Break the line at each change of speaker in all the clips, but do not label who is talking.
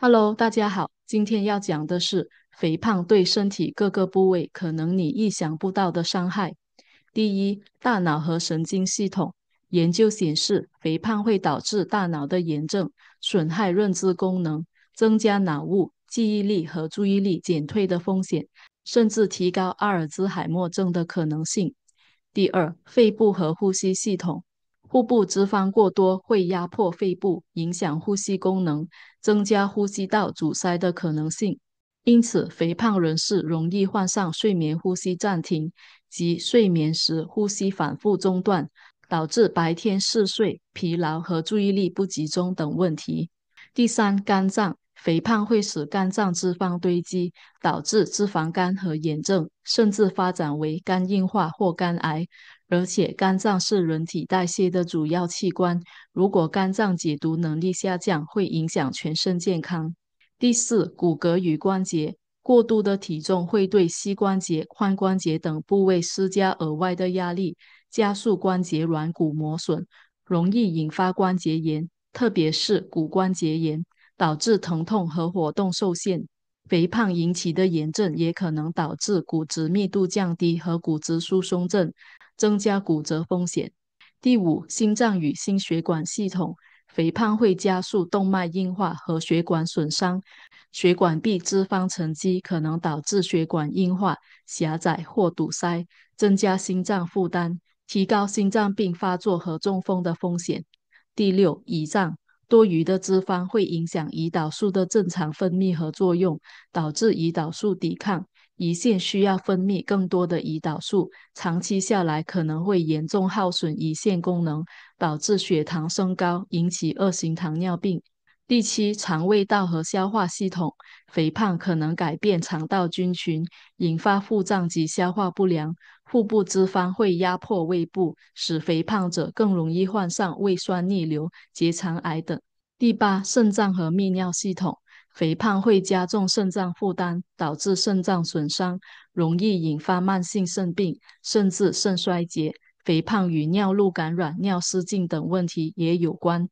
Hello，大家好，今天要讲的是肥胖对身体各个部位可能你意想不到的伤害。第一，大脑和神经系统。研究显示，肥胖会导致大脑的炎症，损害认知功能，增加脑雾、记忆力和注意力减退的风险，甚至提高阿尔兹海默症的可能性。第二，肺部和呼吸系统。腹部脂肪过多会压迫肺部，影响呼吸功能，增加呼吸道阻塞的可能性。因此，肥胖人士容易患上睡眠呼吸暂停，即睡眠时呼吸反复中断，导致白天嗜睡、疲劳和注意力不集中等问题。第三，肝脏肥胖会使肝脏脂肪堆积，导致脂肪肝和炎症，甚至发展为肝硬化或肝癌。而且，肝脏是人体代谢的主要器官，如果肝脏解毒能力下降，会影响全身健康。第四，骨骼与关节，过度的体重会对膝关节、髋关节等部位施加额外的压力，加速关节软骨磨损，容易引发关节炎，特别是骨关节炎，导致疼痛和活动受限。肥胖引起的炎症也可能导致骨质密度降低和骨质疏松症。增加骨折风险。第五，心脏与心血管系统，肥胖会加速动脉硬化和血管损伤，血管壁脂肪沉积可能导致血管硬化、狭窄或堵塞，增加心脏负担，提高心脏病发作和中风的风险。第六，胰脏，多余的脂肪会影响胰岛素的正常分泌和作用，导致胰岛素抵抗。胰腺需要分泌更多的胰岛素，长期下来可能会严重耗损胰腺功能，导致血糖升高，引起二型糖尿病。第七，肠胃道和消化系统，肥胖可能改变肠道菌群，引发腹胀及消化不良。腹部脂肪会压迫胃部，使肥胖者更容易患上胃酸逆流、结肠癌等。第八，肾脏和泌尿系统。肥胖会加重肾脏负担，导致肾脏损伤，容易引发慢性肾病，甚至肾衰竭。肥胖与尿路感染、尿失禁等问题也有关。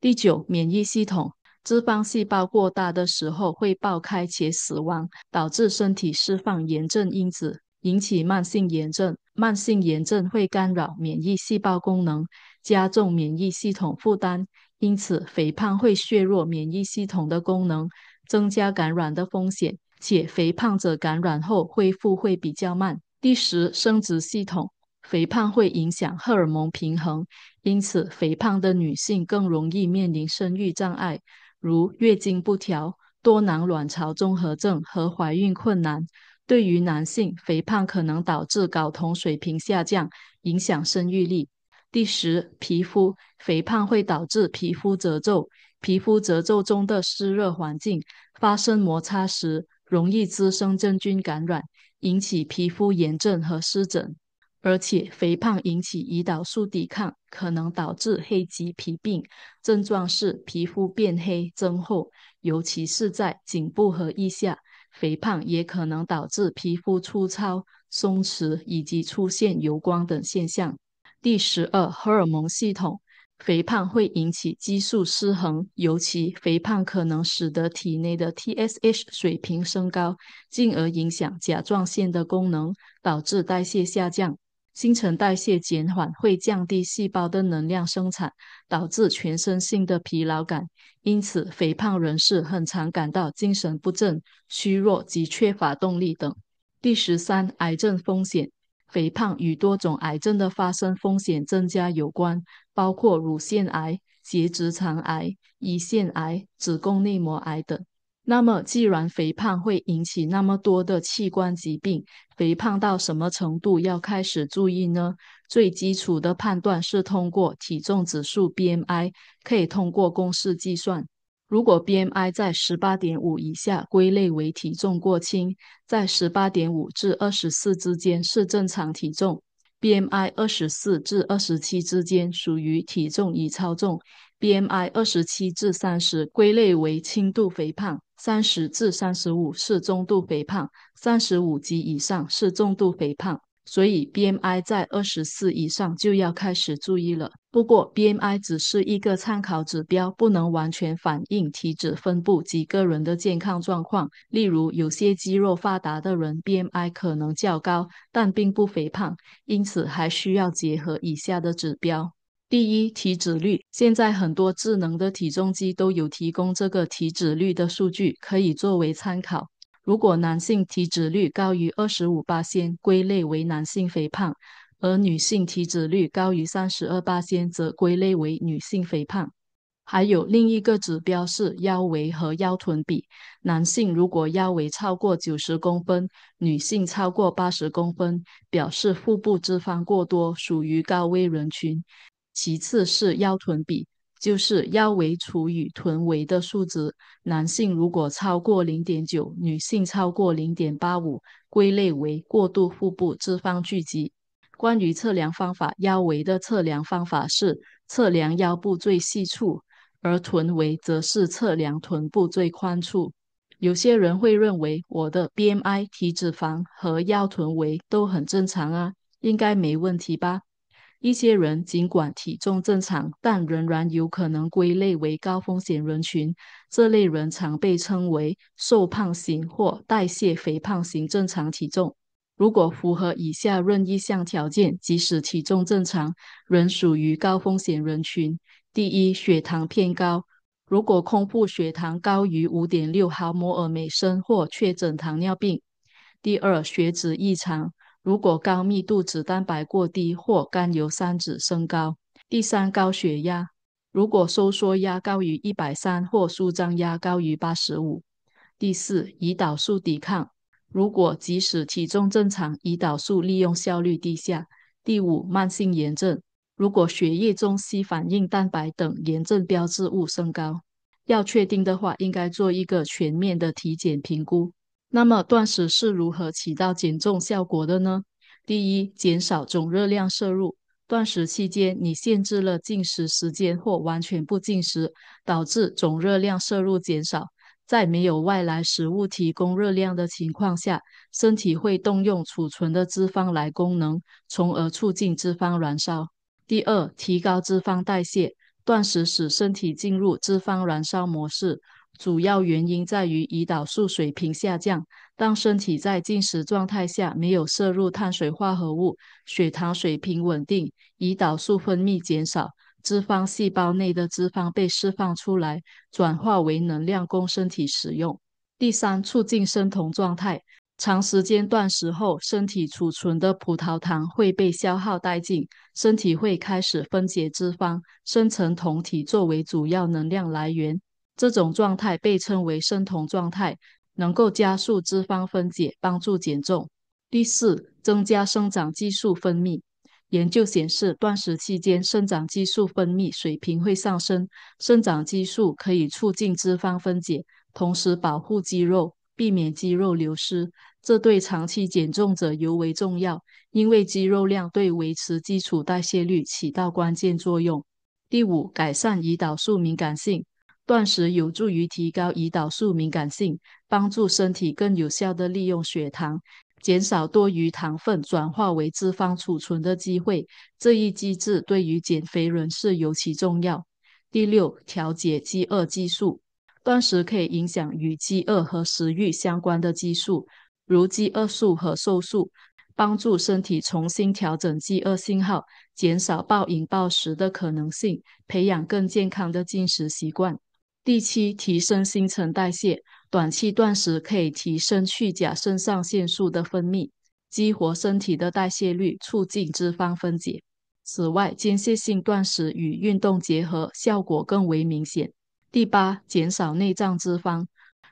第九，免疫系统，脂肪细胞过大的时候会爆开且死亡，导致身体释放炎症因子，引起慢性炎症。慢性炎症会干扰免疫细胞功能，加重免疫系统负担。因此，肥胖会削弱免疫系统的功能，增加感染的风险，且肥胖者感染后恢复会比较慢。第十，生殖系统，肥胖会影响荷尔蒙平衡，因此肥胖的女性更容易面临生育障碍，如月经不调、多囊卵巢综合症和怀孕困难。对于男性，肥胖可能导致睾酮水平下降，影响生育力。第十，皮肤肥胖会导致皮肤褶皱，皮肤褶皱中的湿热环境发生摩擦时，容易滋生真菌感染，引起皮肤炎症和湿疹。而且，肥胖引起胰岛素抵抗，可能导致黑棘皮病，症状是皮肤变黑、增厚，尤其是在颈部和腋下。肥胖也可能导致皮肤粗糙、松弛以及出现油光等现象。第十二，荷尔蒙系统肥胖会引起激素失衡，尤其肥胖可能使得体内的 TSH 水平升高，进而影响甲状腺的功能，导致代谢下降。新陈代谢减缓会降低细胞的能量生产，导致全身性的疲劳感。因此，肥胖人士很常感到精神不振、虚弱及缺乏动力等。第十三，癌症风险。肥胖与多种癌症的发生风险增加有关，包括乳腺癌、结直肠癌、胰腺癌、子宫内膜癌等。那么，既然肥胖会引起那么多的器官疾病，肥胖到什么程度要开始注意呢？最基础的判断是通过体重指数 （BMI），可以通过公式计算。如果 BMI 在18.5以下，归类为体重过轻；在18.5至24之间是正常体重；BMI 24至27之间属于体重已超重；BMI 27至30归类为轻度肥胖；30至35是中度肥胖；35及以上是重度肥胖。所以，BMI 在二十四以上就要开始注意了。不过，BMI 只是一个参考指标，不能完全反映体脂分布及个人的健康状况。例如，有些肌肉发达的人，BMI 可能较高，但并不肥胖。因此，还需要结合以下的指标：第一，体脂率。现在很多智能的体重机都有提供这个体脂率的数据，可以作为参考。如果男性体脂率高于二十五八先归类为男性肥胖；而女性体脂率高于三十二八先则归类为女性肥胖。还有另一个指标是腰围和腰臀比。男性如果腰围超过九十公分，女性超过八十公分，表示腹部脂肪过多，属于高危人群。其次是腰臀比。就是腰围除以臀围的数值，男性如果超过零点九，女性超过零点八五，归类为过度腹部脂肪聚集。关于测量方法，腰围的测量方法是测量腰部最细处，而臀围则是测量臀部最宽处。有些人会认为我的 BMI 体脂肪和腰臀围都很正常啊，应该没问题吧？一些人尽管体重正常，但仍然有可能归类为高风险人群。这类人常被称为“瘦胖型”或“代谢肥胖型正常体重”。如果符合以下任意项条件，即使体重正常，仍属于高风险人群：第一，血糖偏高，如果空腹血糖高于五点六毫摩尔每升或确诊糖尿病；第二，血脂异常。如果高密度脂蛋白过低或甘油三酯升高。第三，高血压，如果收缩压高于一百三或舒张压高于八十五。第四，胰岛素抵抗，如果即使体重正常，胰岛素利用效率低下。第五，慢性炎症，如果血液中 C 反应蛋白等炎症标志物升高。要确定的话，应该做一个全面的体检评估。那么，断食是如何起到减重效果的呢？第一，减少总热量摄入。断食期间，你限制了进食时间或完全不进食，导致总热量摄入减少。在没有外来食物提供热量的情况下，身体会动用储存的脂肪来供能，从而促进脂肪燃烧。第二，提高脂肪代谢。断食使身体进入脂肪燃烧模式。主要原因在于胰岛素水平下降。当身体在进食状态下没有摄入碳水化合物，血糖水平稳定，胰岛素分泌减少，脂肪细胞内的脂肪被释放出来，转化为能量供身体使用。第三，促进生酮状态。长时间断食后，身体储存的葡萄糖会被消耗殆尽，身体会开始分解脂肪，生成酮体作为主要能量来源。这种状态被称为生酮状态，能够加速脂肪分解，帮助减重。第四，增加生长激素分泌。研究显示，断食期间生长激素分泌水平会上升。生长激素可以促进脂肪分解，同时保护肌肉，避免肌肉流失。这对长期减重者尤为重要，因为肌肉量对维持基础代谢率起到关键作用。第五，改善胰岛素敏感性。断食有助于提高胰岛素敏感性，帮助身体更有效地利用血糖，减少多余糖分转化为脂肪储存的机会。这一机制对于减肥人士尤其重要。第六，调节饥饿激素。断食可以影响与饥饿和食欲相关的激素，如饥饿素和瘦素，帮助身体重新调整饥饿信号，减少暴饮暴食的可能性，培养更健康的进食习惯。第七，提升新陈代谢。短期断食可以提升去甲肾上腺素的分泌，激活身体的代谢率，促进脂肪分解。此外，间歇性断食与运动结合，效果更为明显。第八，减少内脏脂肪。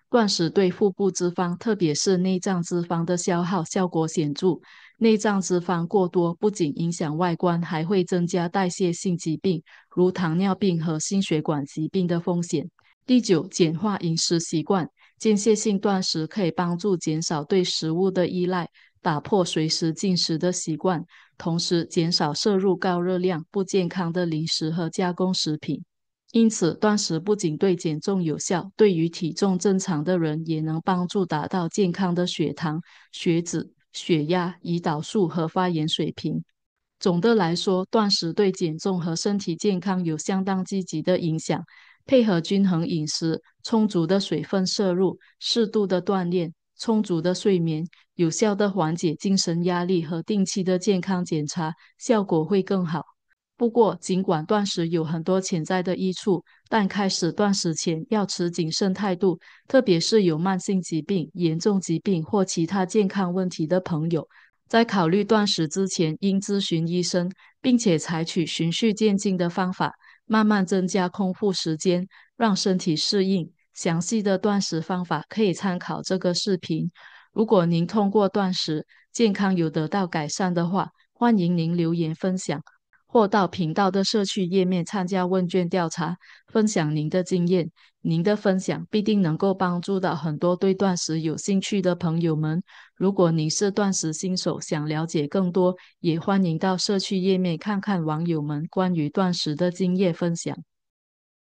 断食对腹部脂肪，特别是内脏脂肪的消耗效果显著。内脏脂肪过多不仅影响外观，还会增加代谢性疾病，如糖尿病和心血管疾病的风险。第九，简化饮食习惯。间歇性断食可以帮助减少对食物的依赖，打破随时进食的习惯，同时减少摄入高热量、不健康的零食和加工食品。因此，断食不仅对减重有效，对于体重正常的人也能帮助达到健康的血糖、血脂、血压、胰岛素和发炎水平。总的来说，断食对减重和身体健康有相当积极的影响。配合均衡饮食、充足的水分摄入、适度的锻炼、充足的睡眠、有效的缓解精神压力和定期的健康检查，效果会更好。不过，尽管断食有很多潜在的益处，但开始断食前要持谨慎态度，特别是有慢性疾病、严重疾病或其他健康问题的朋友，在考虑断食之前应咨询医生，并且采取循序渐进的方法。慢慢增加空腹时间，让身体适应。详细的断食方法可以参考这个视频。如果您通过断食健康有得到改善的话，欢迎您留言分享。或到频道的社区页面参加问卷调查，分享您的经验。您的分享必定能够帮助到很多对断食有兴趣的朋友们。如果您是断食新手，想了解更多，也欢迎到社区页面看看网友们关于断食的经验分享。